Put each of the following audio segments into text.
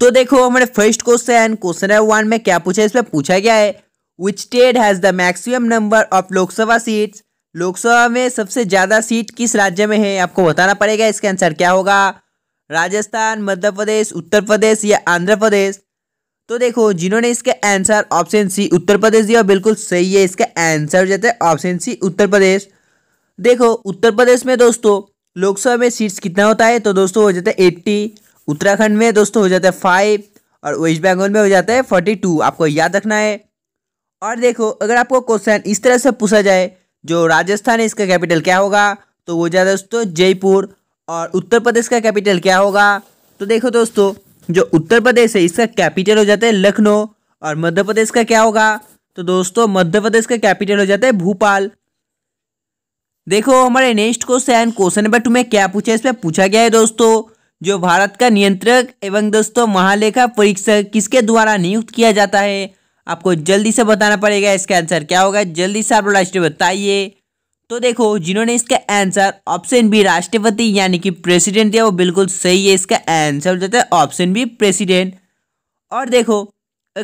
तो देखो हमारे first question question number one में क्या पूछा है इसमें पूछा गया है which state has the maximum number of Lok Sabha seats Lok Sabha में सबसे ज्यादा सीट किस राज्य में है आपको बताना पड़ेगा इसका आंसर क्या होगा राजस्थान मध्य प्रदेश उत्तर प्रदेश या आंध्र प्रदेश तो देखो जिन्होंने इसका आंसर ऑप्शन सी उत्तर प्रदेश दिया बिल्कुल सही है इसका आंसर जो है ऑप्शन सी उत्तर प्रदेश देखो उत्तर प्रदेश में दोस्तों लोकसभा में सीट्स कितना होता है तो दोस्तों हो जाता है एट्टी उत्तराखंड में दोस्तों हो जाता है फाइव और वेस्ट बंगाल में हो जाता है फोर्टी टू आपको याद रखना है और देखो अगर आपको क्वेश्चन इस तरह से पूछा जाए जो राजस्थान है इसका कैपिटल क्या होगा तो वो ज़्यादा दोस्तों जयपुर और उत्तर प्रदेश का कैपिटल क्या होगा तो देखो दोस्तों जो उत्तर प्रदेश है इसका कैपिटल हो जाता है लखनऊ और मध्य प्रदेश का क्या होगा तो दोस्तों मध्य प्रदेश का कैपिटल हो जाता है भोपाल देखो हमारे next question question number two में क्या पूछा इसमें पूछा गया है दोस्तों जो भारत का नियंत्रक एवं दोस्तों महालेखा परीक्षक किसके द्वारा नियुक्त किया जाता है आपको जल्दी से बताना पड़ेगा इसका आंसर क्या होगा जल्दी से आप राष्ट्रीय बताइए तो देखो जिन्होंने इसका आंसर ऑप्शन बी राष्ट्रपति यानी कि प्रेसिडेंट दिया वो बिल्कुल सही है इसका आंसर हो जाता है ऑप्शन बी प्रेसिडेंट और देखो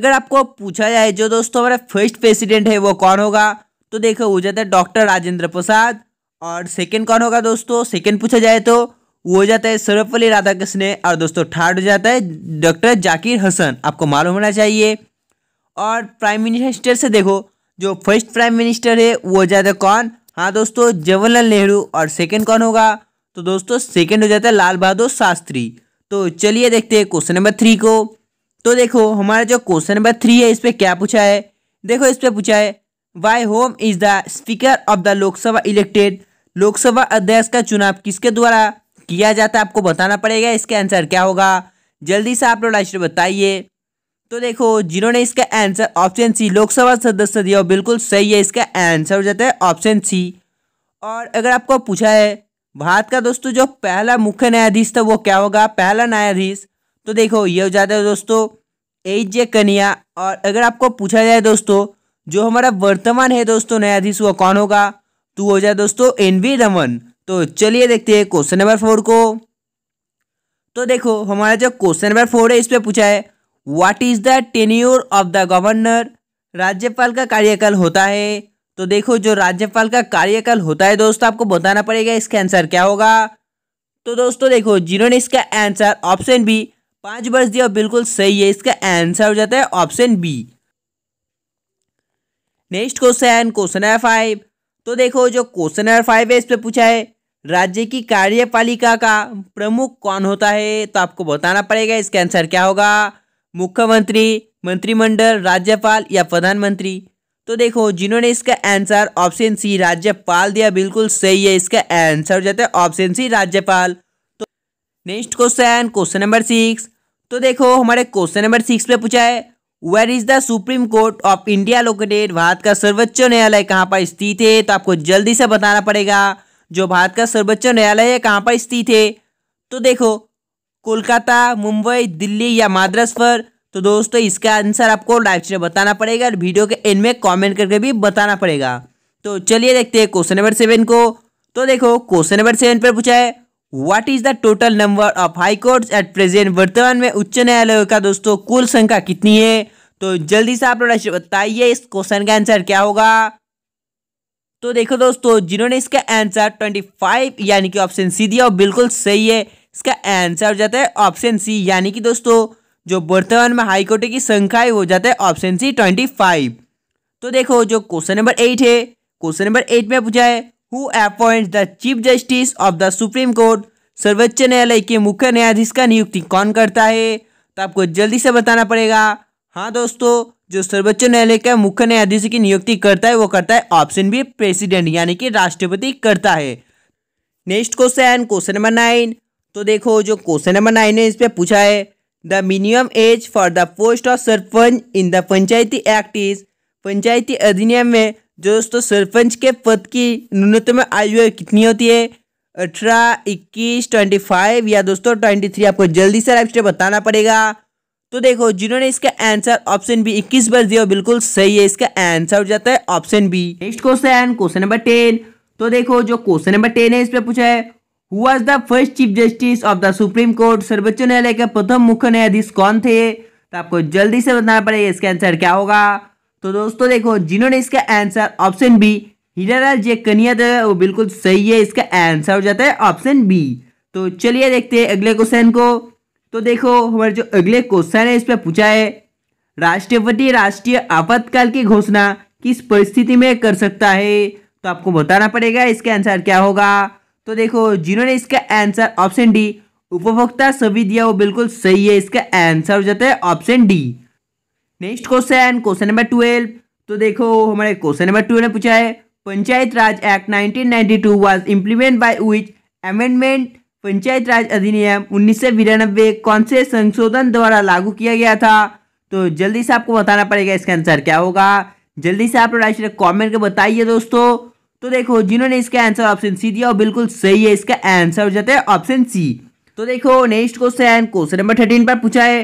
अगर आपको पूछा जाए जो दोस्तों हमारा फर्स्ट प्रेसिडेंट है वो कौन होगा तो देखो हो जाता है डॉक्टर राजेंद्र प्रसाद और सेकेंड कौन होगा दोस्तों सेकेंड पूछा जाए तो वो हो जाता है सर्वपल्ली राधाकृष्ण और दोस्तों थर्ड हो जाता है डॉक्टर जाकिर हसन आपको मालूम होना चाहिए और प्राइम मिनिस्टर से देखो जो फर्स्ट प्राइम मिनिस्टर है वो हो जाता है कौन हाँ दोस्तों जवाहरलाल नेहरू और सेकंड कौन होगा तो दोस्तों सेकंड हो जाता है लाल बहादुर शास्त्री तो चलिए देखते हैं क्वेश्चन नंबर थ्री को तो देखो हमारा जो क्वेश्चन नंबर थ्री है इस पर क्या पूछा है देखो इस पर पूछा है by whom is the speaker of the Lok Sabha elected Lok Sabha अध्यक्ष का चुनाव किसके द्वारा किया जाता है आपको बताना पड़ेगा इसका आंसर क्या होगा जल्दी से आप लोग आंसर बताइए तो देखो जिन्होंने इसका आंसर ऑप्शन सी लोकसभा सदस्य दिया बिल्कुल सही है इसका आंसर हो जाता है ऑप्शन सी और अगर आपको पूछा है भारत का दोस्तों जो पहला मुख्य न्यायाधीश था वो क्या होगा पहला न्यायाधीश तो देखो ये हो जाता है दोस्तों एच जे कनिया और अगर आपको पूछा जाए दोस्तों जो हमारा वर्तमान है दोस्तों न्यायाधीश वो कौन होगा तो हो जाए दोस्तों एन वी रमन तो चलिए देखते हैं क्वेश्चन नंबर फोर को तो देखो हमारा जो क्वेश्चन नंबर फोर है इस पर पूछा है what is the tenure of the governor राज्यपाल का कार्यकाल होता है तो देखो जो राज्यपाल का कार्यकाल होता है दोस्तों आपको बताना पड़ेगा इसका आंसर क्या होगा तो दोस्तों देखो जिन्होंने इसका आंसर ऑप्शन बी पांच वर्ष दिया बिल्कुल सही है इसका आंसर हो जाता है option B next question question number five तो देखो जो क्वेश्चन नंबर फाइव है इस पर पूछा है राज्य की कार्यपालिका का प्रमुख कौन होता है तो आपको बताना पड़ेगा इसका आंसर क्या होगा मुख्यमंत्री मंत्रिमंडल राज्यपाल या प्रधानमंत्री तो देखो जिन्होंने इसका आंसर ऑप्शन सी राज्यपाल दिया बिल्कुल सही है इसका आंसर हो जाता है ऑप्शन सी राज्यपाल तो next question question number six तो देखो हमारे क्वेश्चन नंबर सिक्स पे पूछा है where is the supreme court of India located Bharat का सर्वोच्च न्यायालय कहाँ पर स्थित है तो आपको जल्दी से बताना पड़ेगा जो भारत का सर्वोच्च न्यायालय है कहाँ पर स्थित है तो देखो कोलकाता मुंबई दिल्ली या माद्रास पर तो दोस्तों इसका आंसर आपको लाइव से बताना पड़ेगा और वीडियो के एंड में कमेंट करके भी बताना पड़ेगा तो चलिए देखते हैं क्वेश्चन नंबर सेवन को तो देखो क्वेश्चन नंबर सेवन पर पूछा है what is the total number of high court at present वर्तमान में उच्च न्यायालय का दोस्तों कुल संख्या कितनी है तो जल्दी से आप लोग बताइए इस क्वेश्चन का आंसर क्या होगा तो देखो दोस्तों जिन्होंने इसका आंसर ट्वेंटी फाइव यानी कि ऑप्शन सी दिया और बिल्कुल सही है इसका आंसर हो जाता है ऑप्शन सी यानी कि दोस्तों जो वर्तमान में हाईकोर्ट की संख्या है वो जाता है ऑप्शन सी ट्वेंटी फाइव तो देखो जो क्वेश्चन नंबर एट है क्वेश्चन नंबर एट में पूछा है who appoint the chief justice of the supreme court सर्वोच्च न्यायालय के मुख्य न्यायाधीश का नियुक्ति कौन करता है तो आपको जल्दी से बताना पड़ेगा हाँ दोस्तों जो सर्वोच्च न्यायालय का मुख्य न्यायाधीश की नियुक्ति करता है वो करता है ऑप्शन बी प्रेसिडेंट यानी कि राष्ट्रपति करता है next question question number nine तो देखो जो क्वेश्चन नंबर नाइन है इस पर पूछा है the minimum age for the post of sarpanch in the panchayati act is panchayati अधिनियम में जो दोस्तों सरपंच के पद की न्यूनतम आयु कितनी होती है अठारह इक्कीस ट्वेंटी फाइव या दोस्तों ट्वेंटी थ्री आपको जल्दी से लाइफ बताना पड़ेगा तो देखो जिन्होंने इसका आंसर ऑप्शन बी 21 बार दिया बिल्कुल सही है इसका आंसर हो जाता है option B next question question number ten तो देखो जो क्वेश्चन नंबर टेन है इस इसमें पूछा है who who was the first chief justice of the supreme court सर्वोच्च न्यायालय के प्रथम मुख्य न्यायाधीश कौन थे तो आपको जल्दी से बताना पड़ेगा इसका आंसर क्या होगा तो दोस्तों देखो जिन्होंने इसका answer option B Hiralal J Kania दे वो बिल्कुल सही है इसका आंसर हो जाता है ऑप्शन बी तो चलिए देखते हैं अगले क्वेश्चन को तो देखो हमारे जो अगले क्वेश्चन है इस पर पूछा है राष्ट्रपति राष्ट्रीय आपातकाल की घोषणा किस परिस्थिति में कर सकता है तो आपको बताना पड़ेगा इसका आंसर क्या होगा तो देखो जिन्होंने इसका आंसर ऑप्शन डी उपभोक्ता सभी दिया वो बिल्कुल सही है इसका आंसर हो जाता है option D next question question number twelve तो देखो हमारे क्वेश्चन नंबर ट्वेल्व ने पूछा है panchayat raj act 1992 was implement by which amendment panchayat raj अधिनियम उन्नीस कौन से संशोधन द्वारा लागू किया गया था तो जल्दी से आपको बताना पड़ेगा इसका आंसर क्या होगा जल्दी से आप राइट कॉमेंट कर बताइए दोस्तों तो देखो जिन्होंने इसका आंसर ऑप्शन सी दिया और बिल्कुल सही है इसका आंसर हो जाता है ऑप्शन सी तो देखो next question question number thirteen पर पूछा है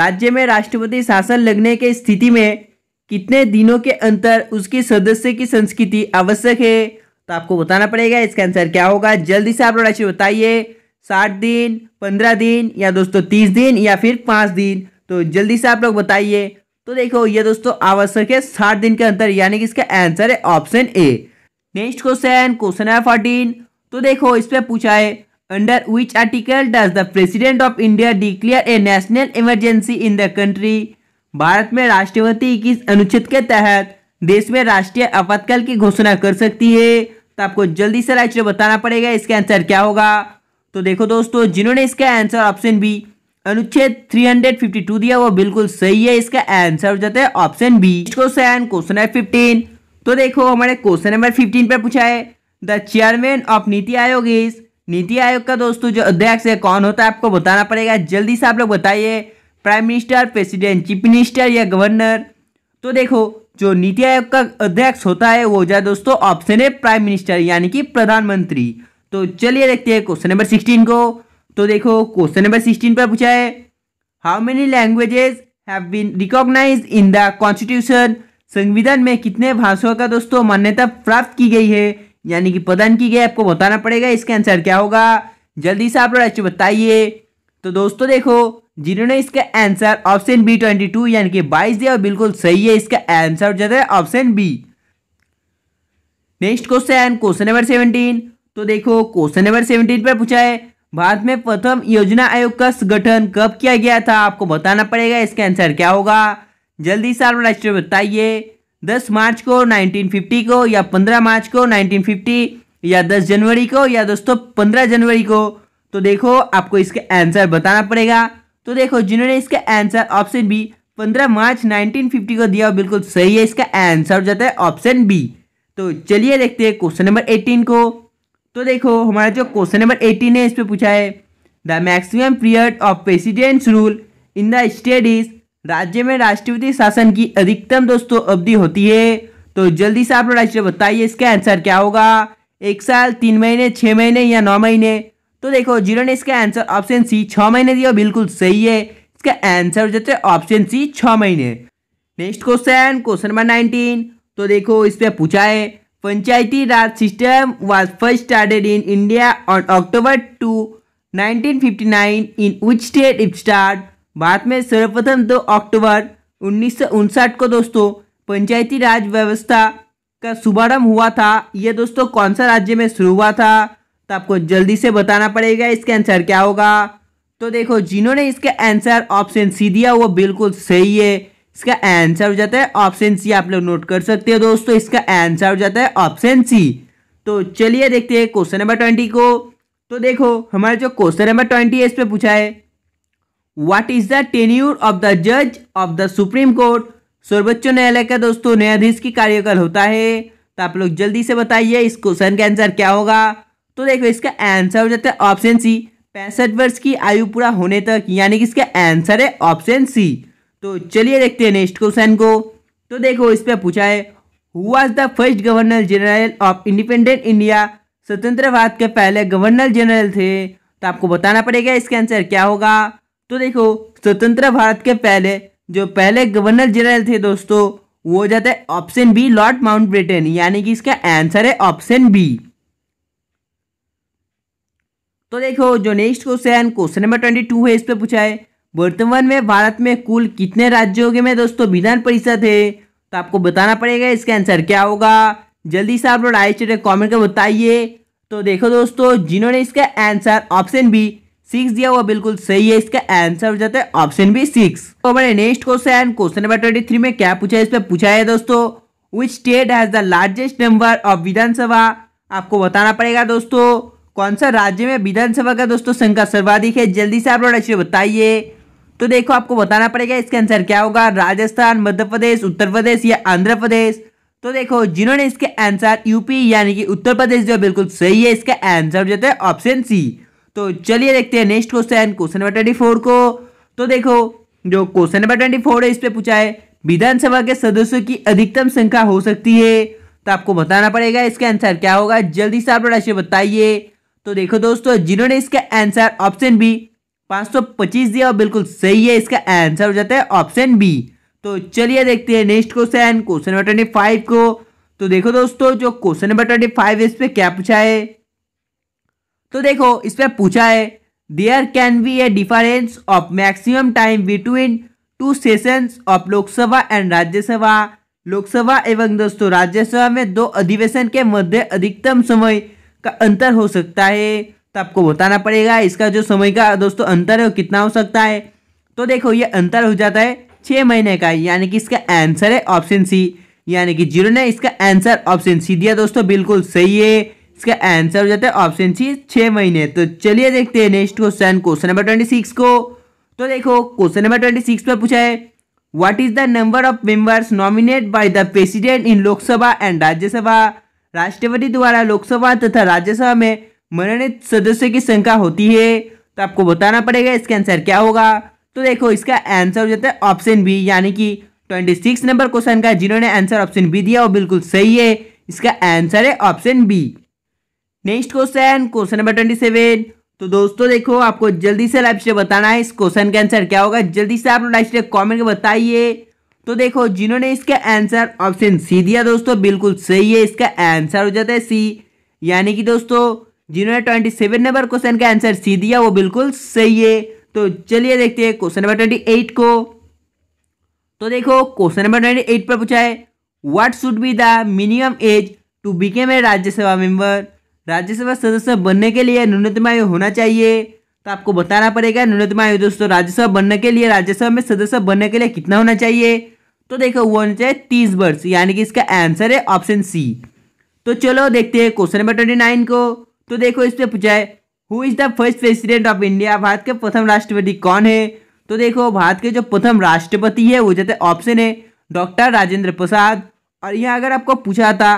राज्य में राष्ट्रपति शासन लगने के स्थिति में कितने दिनों के अंतर उसके सदस्य की संस्कृति आवश्यक है तो आपको बताना पड़ेगा इसका आंसर क्या होगा जल्दी से आप लोग राशि बताइए साठ दिन पंद्रह दिन या दोस्तों तीस दिन या फिर पाँच दिन तो जल्दी से आप लोग बताइए तो देखो ये दोस्तों आवश्यक है साठ दिन के अंतर यानी कि इसका आंसर है option A next question question है फोर्टीन तो देखो इस पर पूछा है under which article does the president of India declare a national emergency in the country Bharat में राष्ट्रपति किस अनुच्छेद के तहत देश में राष्ट्रीय आपातकाल की घोषणा कर सकती है तो आपको जल्दी से राइट बताना पड़ेगा इसका आंसर क्या होगा तो देखो दोस्तों जिन्होंने इसका आंसर ऑप्शन बी अनुच्छेद 352 दिया वो बिल्कुल सही है इसका आंसर हो जाता है ऑप्शन बी क्वेश्चन क्वेश्चन है 15 तो देखो हमारे क्वेश्चन नंबर 15 पर पूछा है द चेयरमैन ऑफ नीति आयोग इज नीति आयोग का दोस्तों जो अध्यक्ष है कौन होता है आपको बताना पड़ेगा जल्दी से आप लोग बताइए prime minister president chief minister या गवर्नर तो देखो जो नीति आयोग का अध्यक्ष होता है वो हो जाए दोस्तों ऑप्शन है प्राइम मिनिस्टर यानी कि प्रधानमंत्री तो चलिए देखते हैं क्वेश्चन नंबर सिक्सटीन को तो देखो क्वेश्चन नंबर सिक्सटीन पर पूछा है how many languages have been recognise in the constitution संविधान में कितने भाषाओं का दोस्तों मान्यता प्राप्त की गई है यानी कि प्रदान की गई आपको बताना पड़ेगा इसका आंसर क्या होगा जल्दी से आप लोग बताइए तो दोस्तों देखो जिन्होंने इसका answer option B twenty two यानी कि बाईस दिया और बिल्कुल सही है इसका आंसर हो है option B next question question number seventeen तो देखो क्वेश्चन नंबर सेवनटीन पर पूछा है भारत में प्रथम योजना आयोग का गठन कब किया गया था आपको बताना पड़ेगा इसका आंसर क्या होगा जल्दी से आप राष्ट्र बताइए दस मार्च को नाइनटीन फिफ्टी को या पंद्रह मार्च को नाइनटीन फिफ्टी या दस जनवरी को या दोस्तों पंद्रह जनवरी को तो देखो आपको इसका आंसर बताना पड़ेगा तो देखो जिन्होंने इसका आंसर ऑप्शन बी 15 मार्च 1950 को दिया बिल्कुल सही है इसका आंसर हो जाता है ऑप्शन बी तो चलिए देखते हैं क्वेश्चन नंबर 18 को तो देखो हमारा जो क्वेश्चन नंबर 18 है इस पर पूछा है the maximum period of presidents rule in the state is राज्य में राष्ट्रपति शासन की अधिकतम दोस्तों अवधि होती है तो जल्दी से आप लोग बताइए इसका आंसर क्या होगा एक साल तीन महीने छः महीने या नौ महीने तो देखो जीरो ने इसका आंसर ऑप्शन सी छः महीने दिया बिल्कुल सही है इसका आंसर जो है ऑप्शन सी छः महीने next question question number nineteen तो देखो इस पर पूछा है Panchayati Raj system was first started in India on October two 1959 in which state it start Bharat में सर्वप्रथम दो तो अक्टूबर उन्नीस को दोस्तों पंचायती राज व्यवस्था का शुभारंभ हुआ था यह दोस्तों कौन सा राज्य में शुरू हुआ था तो आपको जल्दी से बताना पड़ेगा इसका आंसर क्या होगा तो देखो जिन्होंने इसका आंसर ऑप्शन सी दिया वो बिल्कुल सही है इसका आंसर हो जाता है ऑप्शन सी आप लोग नोट कर सकते हो दोस्तों इसका आंसर हो जाता है ऑप्शन सी तो चलिए देखते हैं क्वेश्चन नंबर ट्वेंटी को तो देखो हमारा जो क्वेश्चन नंबर ट्वेंटी है इस पर पूछा है what is the tenure of the जज ऑफ द सुप्रीम कोर्ट सर्वोच्च न्यायालय का दोस्तों न्यायाधीश की कार्यकाल होता है तो आप लोग जल्दी से बताइए इस क्वेश्चन का आंसर क्या होगा तो देखो इसका आंसर हो जाता है ऑप्शन सी पैंसठ वर्ष की आयु पूरा होने तक यानी कि इसका आंसर है ऑप्शन सी तो चलिए देखते हैं नेक्स्ट क्वेश्चन को तो देखो इस पर पूछा है who was the first governor general of independent India स्वतंत्र भारत के पहले गवर्नर जनरल थे तो आपको बताना पड़ेगा इसका आंसर क्या होगा तो देखो स्वतंत्र भारत के पहले जो पहले गवर्नर जनरल थे दोस्तों वो हो जाता है option B Lord Mountbatten यानी कि इसका आंसर है ऑप्शन बी तो देखो जो next question question number twenty two है इस पर पूछा है वर्तमान में भारत में कुल कितने राज्यों के में दोस्तों विधान परिषद है तो आपको बताना पड़ेगा इसका आंसर क्या होगा जल्दी से आप लोग आई चेट कॉमेंट कर बताइए तो देखो दोस्तों जिन्होंने इसका आंसर ऑप्शन बी सिक्स दिया हुआ बिल्कुल सही है इसका आंसर हो जाता है ऑप्शन बी सिक्स तो हमारे next question question number twenty three में क्या पूछा है इस पर पूछा है दोस्तों which state has the largest number of Vidhan Sabha आपको बताना पड़ेगा दोस्तों कौन सा राज्य में विधानसभा का दोस्तों संख्या सर्वाधिक है जल्दी से आप लोग अच्छे बताइए तो देखो आपको बताना पड़ेगा इसका आंसर क्या होगा राजस्थान मध्य प्रदेश उत्तर प्रदेश या आंध्र प्रदेश तो देखो जिन्होंने इसके आंसर यूपी यानी कि उत्तर प्रदेश जो बिल्कुल सही है इसका आंसर हो जाता है ऑप्शन सी तो चलिए देखते हैं next question question number twenty four को तो देखो जो क्वेश्चन नंबर ट्वेंटी फोर है इस पर पूछा है विधानसभा के सदस्यों की अधिकतम संख्या हो सकती है तो आपको बताना पड़ेगा इसका आंसर क्या होगा जल्दी से आप लोग बताइए तो देखो दोस्तों जिन्होंने इसका आंसर ऑप्शन बी 525 दिया और बिल्कुल सही है इसका आंसर हो जाता है ऑप्शन बी तो चलिए देखते हैं next question question number twenty five को तो देखो दोस्तों जो क्वेश्चन नंबर ट्वेंटी फाइव इस पर क्या पूछा है तो देखो इस पर पूछा है there can be a difference of maximum time between two sessions of Lok Sabha and Rajya Sabha Lok Sabha एवं दोस्तों राज्यसभा में दो अधिवेशन के मध्य अधिकतम समय का अंतर हो सकता है तो आपको बताना पड़ेगा इसका जो समय का दोस्तों अंतर है कितना हो सकता है तो देखो ये अंतर हो जाता है छः महीने का यानी कि इसका आंसर है ऑप्शन सी यानी कि जीरो ने इसका आंसर ऑप्शन सी दिया दोस्तों बिल्कुल सही है इसका आंसर हो जाता है ऑप्शन सी छः महीने तो चलिए देखते हैं next question question number twenty six को तो देखो क्वेश्चन नंबर ट्वेंटी सिक्स पर पूछा है what is the number of members nominate by the president in Lok Sabha and Rajya Sabha राष्ट्रपति द्वारा लोकसभा तथा राज्यसभा में मनोनीत सदस्यों की संख्या होती है तो आपको बताना पड़ेगा इसका आंसर क्या होगा तो देखो इसका आंसर हो जाता है ऑप्शन बी यानी कि ट्वेंटी सिक्स नंबर क्वेश्चन का जिन्होंने आंसर ऑप्शन बी दिया वो बिल्कुल सही है इसका आंसर है option B next question question number twenty seven तो दोस्तों देखो आपको जल्दी से लाइव से बताना है इस क्वेश्चन का आंसर क्या होगा जल्दी से आप लाइव से कॉमेंट बताइए तो देखो जिन्होंने इसका आंसर ऑप्शन सी दिया दोस्तों बिल्कुल सही है इसका आंसर हो जाता है सी यानी कि दोस्तों जिन्होंने ट्वेंटी सेवन नंबर क्वेश्चन का आंसर सी दिया वो बिल्कुल सही है तो चलिए देखते हैं क्वेश्चन नंबर ट्वेंटी एट को तो देखो क्वेश्चन नंबर ट्वेंटी एट पर पूछा है what should be the minimum age to became a Rajya Sabha member Rajya Sabha सदस्य बनने के लिए न्यूनतम आयु होना चाहिए तो आपको बताना पड़ेगा न्यूनतम आयु दोस्तों राज्यसभा बनने के लिए राज्यसभा में सदस्य बनने के लिए कितना होना चाहिए तो देखो वो होना चाहिए तीस वर्ष यानी कि इसका आंसर है ऑप्शन सी तो चलो देखते हैं क्वेश्चन नंबर ट्वेंटी नाइन को तो देखो इस पर पूछा है who is the first president of India Bharat के प्रथम राष्ट्रपति कौन है तो देखो भारत के जो प्रथम राष्ट्रपति है वो जाते ऑप्शन है डॉक्टर राजेंद्र प्रसाद और यहाँ अगर आपको पूछा था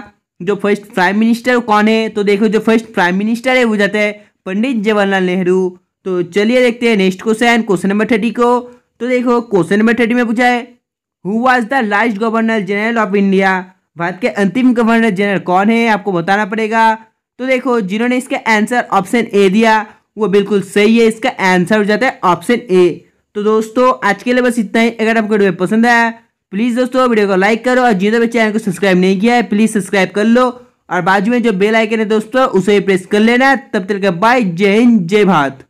जो फर्स्ट प्राइम मिनिस्टर कौन है तो देखो जो फर्स्ट प्राइम मिनिस्टर है वो जाते हैं पंडित जवाहरलाल नेहरू तो चलिए देखते हैं next question question number thirty को तो देखो क्वेश्चन नंबर थर्टी में पूछा है who was the last governor general of India Bharat के अंतिम गवर्नर जनरल कौन है आपको बताना पड़ेगा तो देखो जिन्होंने इसका आंसर ऑप्शन ए दिया वो बिल्कुल सही है इसका आंसर हो जाता है ऑप्शन ए तो दोस्तों आज के लिए बस इतना ही अगर आपको वीडियो पसंद आया प्लीज़ दोस्तों वीडियो को लाइक करो और जिन्होंने चैनल को सब्सक्राइब नहीं किया है प्लीज़ सब्सक्राइब कर लो और बाजू में जो बेल आइकन है दोस्तों उसे प्रेस कर लेना तब तक बाय जय हिंद जय भारत